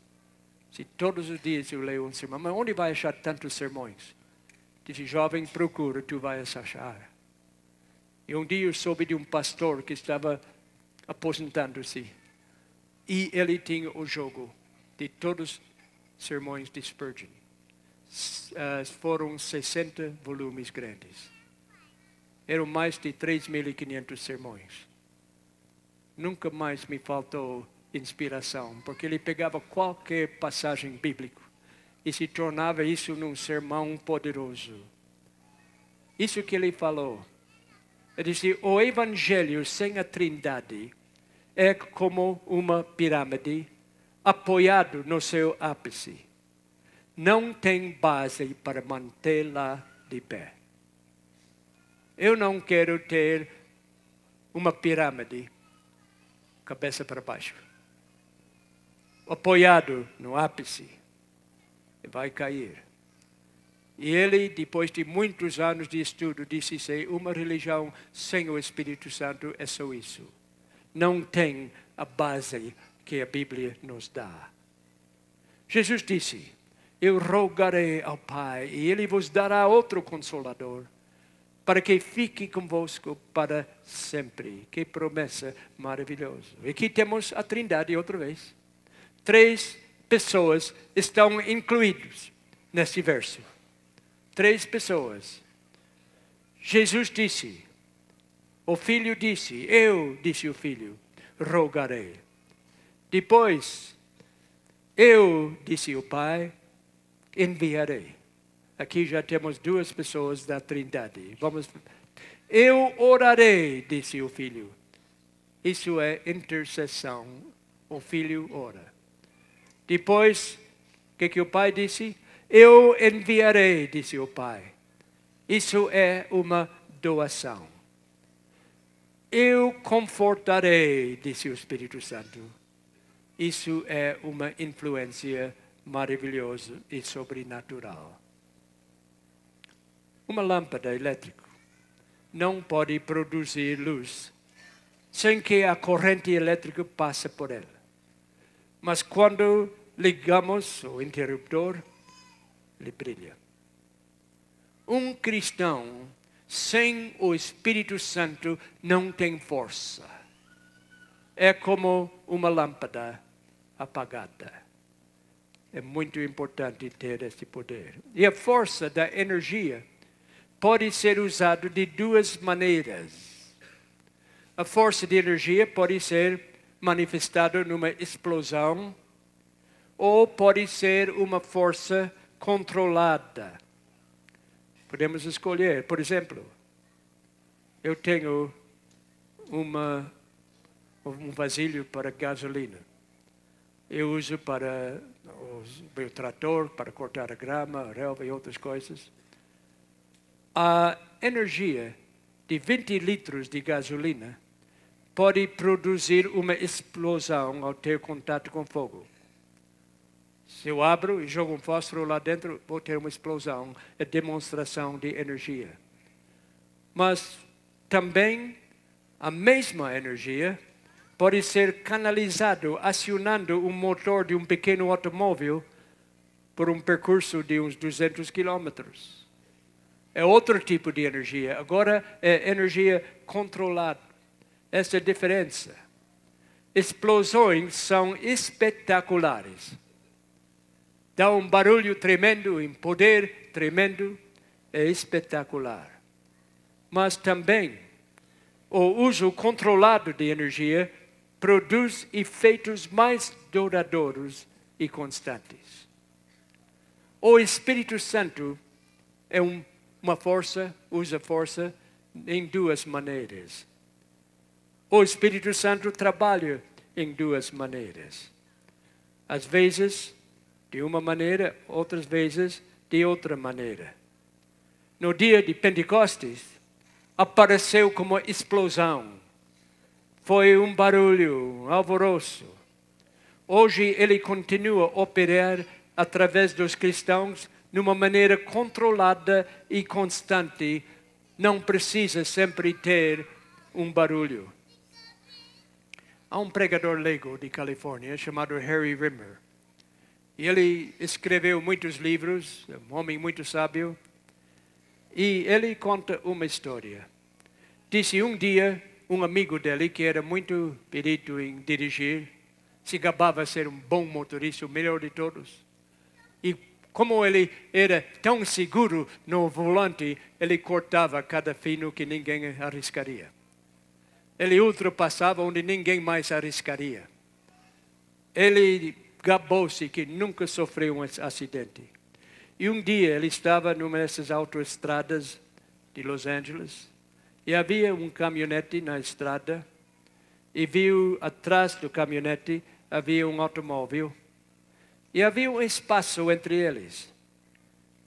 Se todos os dias eu leio um sermão, mas onde vai achar tantos sermões? Disse, jovem, procura, tu vais achar. E um dia eu soube de um pastor que estava aposentando-se. E ele tinha o jogo de todos os sermões de Spurgeon. Uh, foram 60 volumes grandes. Eram mais de 3.500 sermões. Nunca mais me faltou inspiração, porque ele pegava qualquer passagem bíblica e se tornava isso num sermão poderoso. Isso que ele falou ele é disse: o Evangelho sem a Trindade é como uma pirâmide apoiado no seu ápice. Não tem base para mantê-la de pé. Eu não quero ter uma pirâmide cabeça para baixo, apoiado no ápice, vai cair. E ele, depois de muitos anos de estudo, disse ser uma religião sem o Espírito Santo é só isso. Não tem a base que a Bíblia nos dá. Jesus disse: Eu rogarei ao Pai, e ele vos dará outro consolador, para que fique convosco para sempre. Que promessa maravilhosa. E aqui temos a Trindade outra vez. Três pessoas estão incluídos nesse verso três pessoas. Jesus disse, o filho disse, eu, disse o filho, rogarei. Depois, eu, disse o pai, enviarei. Aqui já temos duas pessoas da Trindade. Vamos. Eu orarei, disse o filho. Isso é intercessão. O filho ora. Depois, o que, que o pai disse? Eu enviarei, disse o pai. Isso é uma doação. Eu confortarei, disse o Espírito Santo. Isso é uma influência maravilhosa e sobrenatural. Uma lâmpada elétrica não pode produzir luz sem que a corrente elétrica passe por ela. Mas quando ligamos o interruptor, lhe brilha. Um cristão sem o Espírito Santo não tem força. É como uma lâmpada apagada. É muito importante ter esse poder. E a força da energia pode ser usada de duas maneiras. A força de energia pode ser manifestada numa explosão ou pode ser uma força controlada. Podemos escolher, por exemplo, eu tenho uma, um vasilho para gasolina. Eu uso para o meu trator, para cortar a grama, a relva e outras coisas. A energia de 20 litros de gasolina pode produzir uma explosão ao ter contato com fogo. Se eu abro e jogo um fósforo lá dentro, vou ter uma explosão, é demonstração de energia. Mas também a mesma energia pode ser canalizado acionando um motor de um pequeno automóvel por um percurso de uns 200 quilômetros. É outro tipo de energia. Agora é energia controlada. Essa é a diferença. Explosões são espetaculares. Dá um barulho tremendo, um poder tremendo, é espetacular. Mas também, o uso controlado de energia produz efeitos mais duradouros e constantes. O Espírito Santo é um, uma força, usa força em duas maneiras. O Espírito Santo trabalha em duas maneiras. Às vezes, de uma maneira, outras vezes de outra maneira. No dia de Pentecostes, apareceu como explosão. Foi um barulho, um alvoroço. Hoje ele continua a operar através dos cristãos numa maneira controlada e constante. Não precisa sempre ter um barulho. Há um pregador leigo de Califórnia chamado Harry Rimmer. E ele escreveu muitos livros, um homem muito sábio. E ele conta uma história. Disse um dia, um amigo dele, que era muito perito em dirigir, se gabava a ser um bom motorista, o melhor de todos. E como ele era tão seguro no volante, ele cortava cada fino que ninguém arriscaria. Ele ultrapassava onde ninguém mais arriscaria. Ele gabou-se que nunca sofreu um acidente. E um dia ele estava numa dessas autoestradas de Los Angeles e havia um caminhonete na estrada e viu atrás do caminhonete havia um automóvel e havia um espaço entre eles.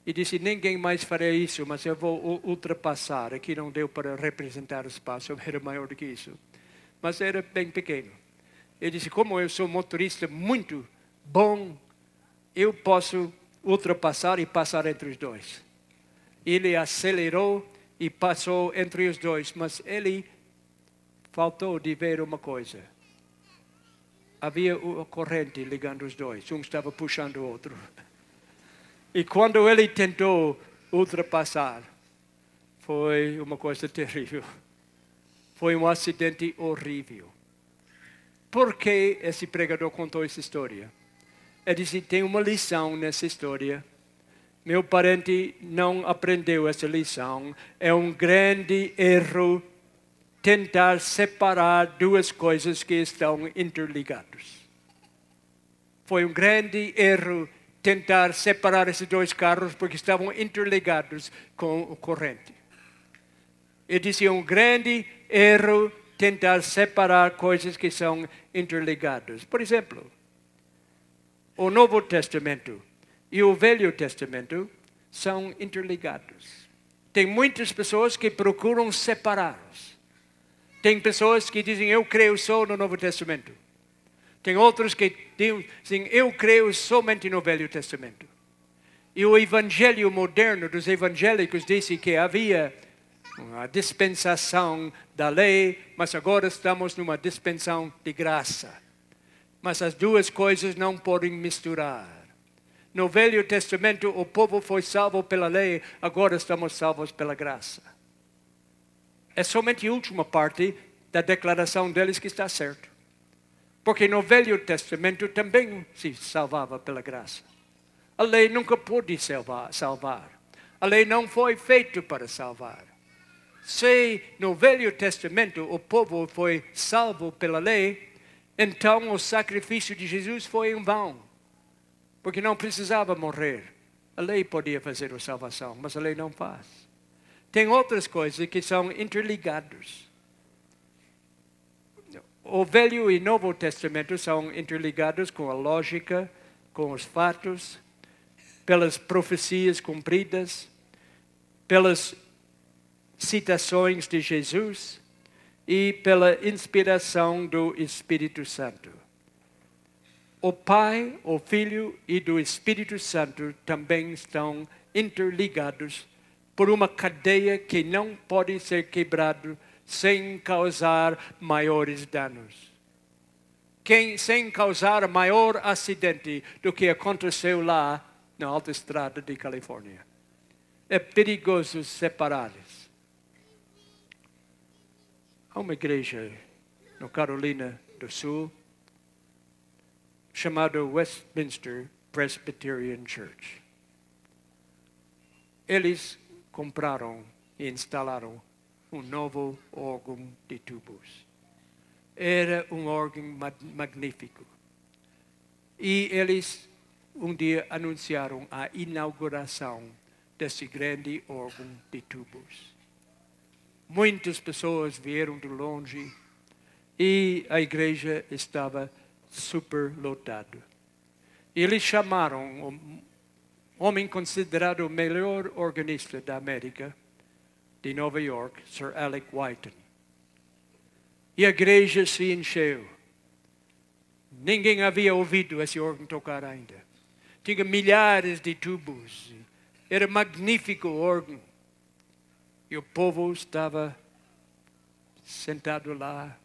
E disse: Ninguém mais fará isso, mas eu vou ultrapassar. Aqui não deu para representar o espaço, era maior do que isso. Mas era bem pequeno. Ele disse: Como eu sou motorista muito bom, eu posso ultrapassar e passar entre os dois. Ele acelerou e passou entre os dois, mas ele faltou de ver uma coisa. Havia uma corrente ligando os dois, um estava puxando o outro. E quando ele tentou ultrapassar, foi uma coisa terrível. Foi um acidente horrível. Por que esse pregador contou essa história? Ele disse, tem uma lição nessa história. Meu parente não aprendeu essa lição. É um grande erro tentar separar duas coisas que estão interligadas. Foi um grande erro tentar separar esses dois carros porque estavam interligados com o corrente. Ele disse, é um grande erro tentar separar coisas que são interligadas. Por exemplo, o Novo Testamento e o Velho Testamento são interligados. Tem muitas pessoas que procuram separá-los. Tem pessoas que dizem, eu creio só no Novo Testamento. Tem outros que dizem, eu creio somente no Velho Testamento. E o evangelho moderno dos evangélicos disse que havia uma dispensação da lei, mas agora estamos numa dispensação de graça mas as duas coisas não podem misturar. No Velho Testamento, o povo foi salvo pela lei, agora estamos salvos pela graça. É somente a última parte da declaração deles que está certo. Porque no Velho Testamento também se salvava pela graça. A lei nunca pôde salvar. salvar. A lei não foi feita para salvar. Se no Velho Testamento o povo foi salvo pela lei, então o sacrifício de Jesus foi em vão, porque não precisava morrer. A lei podia fazer a salvação, mas a lei não faz. Tem outras coisas que são interligadas. O Velho e Novo Testamento são interligados com a lógica, com os fatos, pelas profecias cumpridas, pelas citações de Jesus e pela inspiração do Espírito Santo. O Pai, o Filho e do Espírito Santo também estão interligados por uma cadeia que não pode ser quebrada sem causar maiores danos. Quem, sem causar maior acidente do que aconteceu lá na Alta Estrada de Califórnia. É perigoso separar Há uma igreja no Carolina do Sul chamada Westminster Presbyterian Church. Eles compraram e instalaram um novo órgão de tubos. Era um órgão magnífico. E eles um dia anunciaram a inauguração desse grande órgão de tubos. Muitas pessoas vieram de longe e a igreja estava super lotada. Eles chamaram o homem considerado o melhor organista da América, de Nova York, Sir Alec Whiten. E a igreja se encheu. Ninguém havia ouvido esse órgão tocar ainda. Tinha milhares de tubos. Era magnífico o órgão. E o povo estava sentado lá,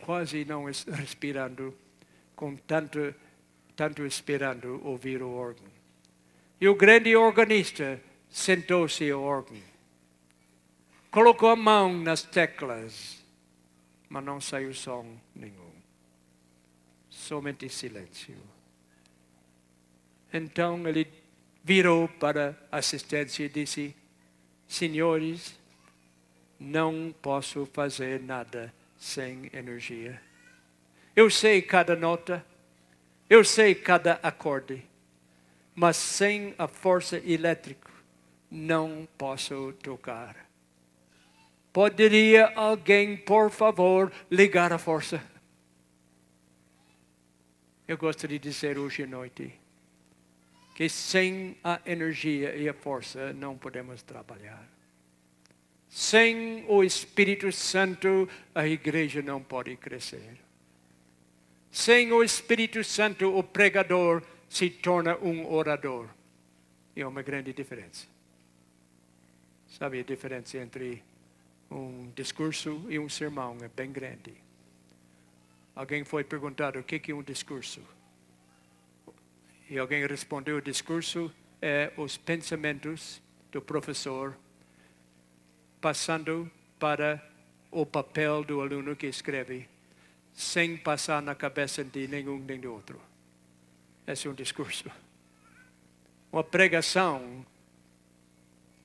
quase não respirando, com tanto, tanto esperando ouvir o órgão. E o grande organista sentou-se ao órgão. Colocou a mão nas teclas, mas não saiu som nenhum. Somente silêncio. Então ele virou para a assistência e disse: senhores, não posso fazer nada sem energia. Eu sei cada nota, eu sei cada acorde, mas sem a força elétrica não posso tocar. Poderia alguém, por favor, ligar a força? Eu gostaria de dizer hoje à noite que sem a energia e a força não podemos trabalhar. Sem o Espírito Santo, a igreja não pode crescer. Sem o Espírito Santo, o pregador se torna um orador. É uma grande diferença. Sabe a diferença entre um discurso e um sermão? É bem grande. Alguém foi perguntado o que é um discurso. E alguém respondeu: o discurso é os pensamentos do professor passando para o papel do aluno que escreve, sem passar na cabeça de nenhum nem do outro. Esse é um discurso. Uma pregação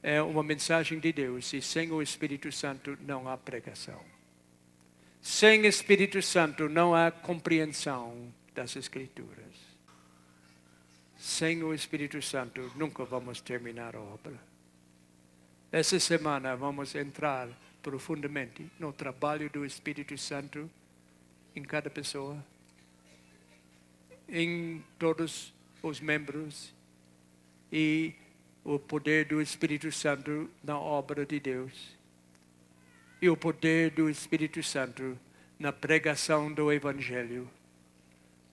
é uma mensagem de Deus e sem o Espírito Santo não há pregação. Sem Espírito Santo não há compreensão das Escrituras. Sem o Espírito Santo, nunca vamos terminar a obra. Essa semana vamos entrar profundamente no trabalho do Espírito Santo em cada pessoa, em todos os membros e o poder do Espírito Santo na obra de Deus e o poder do Espírito Santo na pregação do Evangelho.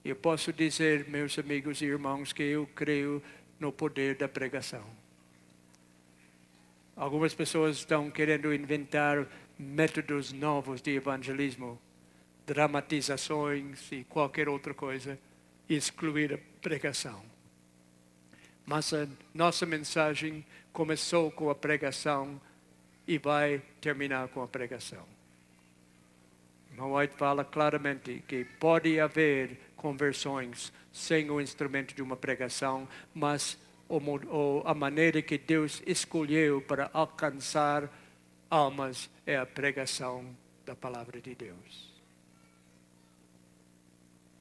Eu posso dizer, meus amigos e irmãos, que eu creio no poder da pregação. Algumas pessoas estão querendo inventar métodos novos de evangelismo, dramatizações e qualquer outra coisa, excluir a pregação. Mas a nossa mensagem começou com a pregação e vai terminar com a pregação. Irmão White fala claramente que pode haver conversões sem o instrumento de uma pregação, mas a maneira que Deus escolheu para alcançar almas é a pregação da palavra de Deus.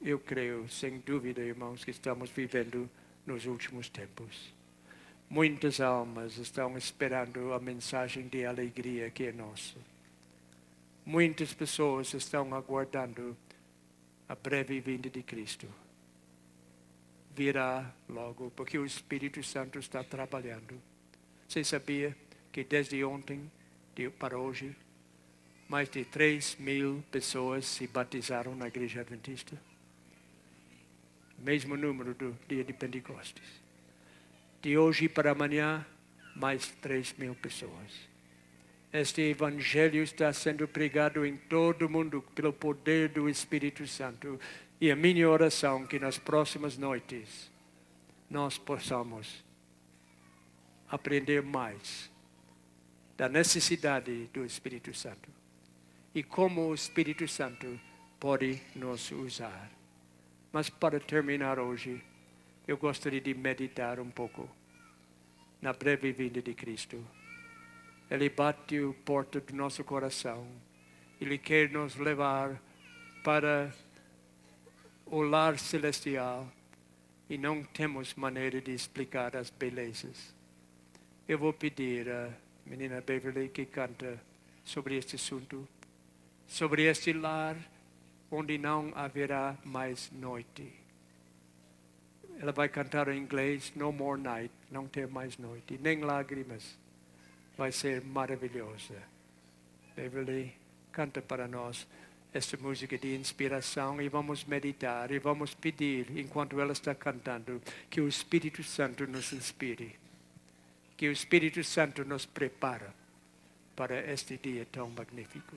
Eu creio, sem dúvida, irmãos, que estamos vivendo nos últimos tempos. Muitas almas estão esperando a mensagem de alegria que é nossa. Muitas pessoas estão aguardando a breve vinda de Cristo virá logo, porque o Espírito Santo está trabalhando. Você sabia que desde ontem para hoje, mais de 3 mil pessoas se batizaram na Igreja Adventista? Mesmo número do dia de Pentecostes. De hoje para amanhã, mais 3 mil pessoas. Este evangelho está sendo pregado em todo o mundo pelo poder do Espírito Santo. E a minha oração é que nas próximas noites nós possamos aprender mais da necessidade do Espírito Santo e como o Espírito Santo pode nos usar. Mas para terminar hoje, eu gostaria de meditar um pouco na breve vinda de Cristo. Ele bate o porta do nosso coração. Ele quer nos levar para o lar celestial. E não temos maneira de explicar as belezas. Eu vou pedir a menina Beverly que canta sobre este assunto, sobre este lar onde não haverá mais noite. Ela vai cantar em inglês, No More Night, não ter mais noite, nem lágrimas vai ser maravilhosa. Beverly, canta para nós esta música de inspiração e vamos meditar e vamos pedir, enquanto ela está cantando, que o Espírito Santo nos inspire, que o Espírito Santo nos prepare para este dia tão magnífico.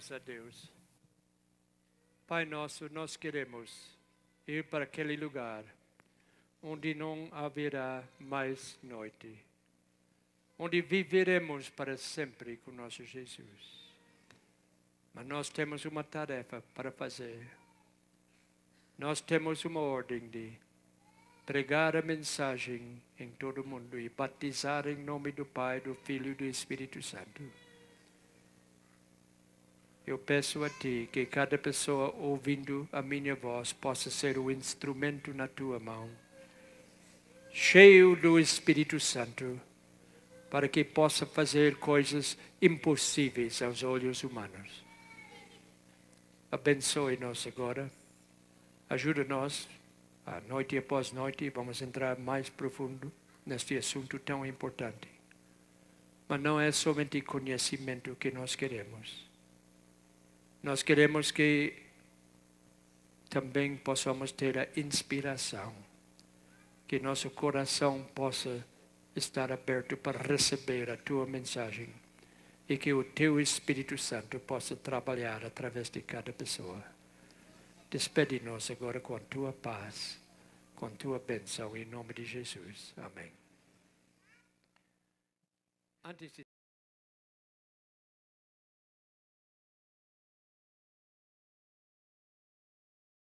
oramos a Deus. Pai nosso, nós queremos ir para aquele lugar onde não haverá mais noite, onde viveremos para sempre com nosso Jesus. Mas nós temos uma tarefa para fazer. Nós temos uma ordem de pregar a mensagem em todo o mundo e batizar em nome do Pai, do Filho e do Espírito Santo. Eu peço a Ti que cada pessoa ouvindo a minha voz possa ser o instrumento na Tua mão, cheio do Espírito Santo, para que possa fazer coisas impossíveis aos olhos humanos. Abençoe-nos agora, ajuda-nos, à noite após noite, vamos entrar mais profundo neste assunto tão importante. Mas não é somente conhecimento que nós queremos nós queremos que também possamos ter a inspiração, que nosso coração possa estar aberto para receber a tua mensagem e que o teu Espírito Santo possa trabalhar através de cada pessoa. Despede-nos agora com a tua paz, com a tua bênção, em nome de Jesus. Amém. Antes de